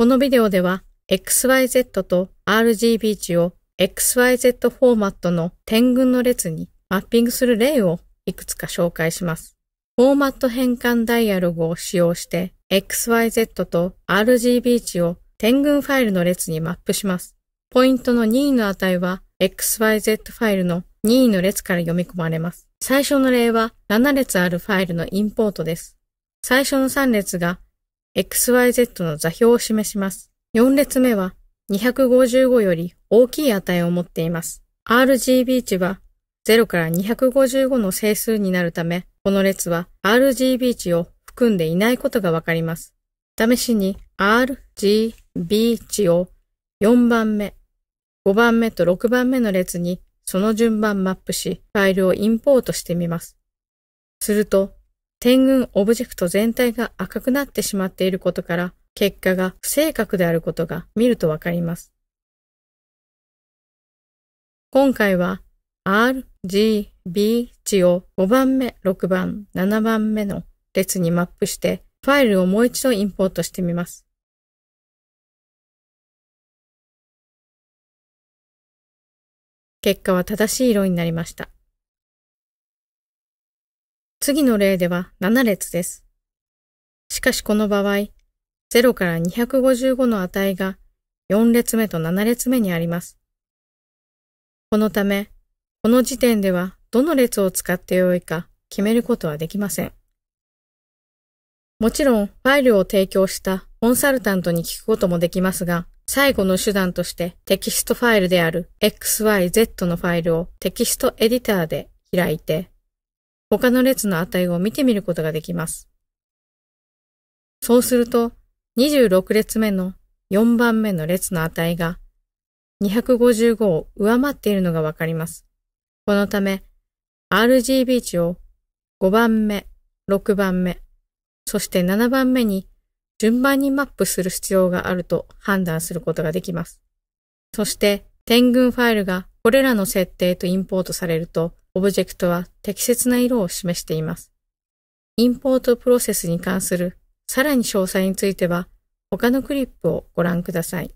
このビデオでは XYZ と RGB 値を XYZ フォーマットの点群の列にマッピングする例をいくつか紹介します。フォーマット変換ダイアログを使用して XYZ と RGB 値を点群ファイルの列にマップします。ポイントの任意の値は XYZ ファイルの任意の列から読み込まれます。最初の例は7列あるファイルのインポートです。最初の3列が XYZ の座標を示します。4列目は255より大きい値を持っています。RGB 値は0から255の整数になるため、この列は RGB 値を含んでいないことがわかります。試しに RGB 値を4番目、5番目と6番目の列にその順番マップし、ファイルをインポートしてみます。すると、天群オブジェクト全体が赤くなってしまっていることから、結果が不正確であることが見るとわかります。今回は R、G、B 値を5番目、6番、7番目の列にマップして、ファイルをもう一度インポートしてみます。結果は正しい色になりました。次の例では7列です。しかしこの場合、0から255の値が4列目と7列目にあります。このため、この時点ではどの列を使ってよいか決めることはできません。もちろんファイルを提供したコンサルタントに聞くこともできますが、最後の手段としてテキストファイルである XYZ のファイルをテキストエディターで開いて他の列の値を見てみることができます。そうすると、26列目の4番目の列の値が255を上回っているのがわかります。このため、RGB 値を5番目、6番目、そして7番目に順番にマップする必要があると判断することができます。そして、点群ファイルがこれらの設定とインポートされると、オブジェクトは適切な色を示しています。インポートプロセスに関するさらに詳細については他のクリップをご覧ください。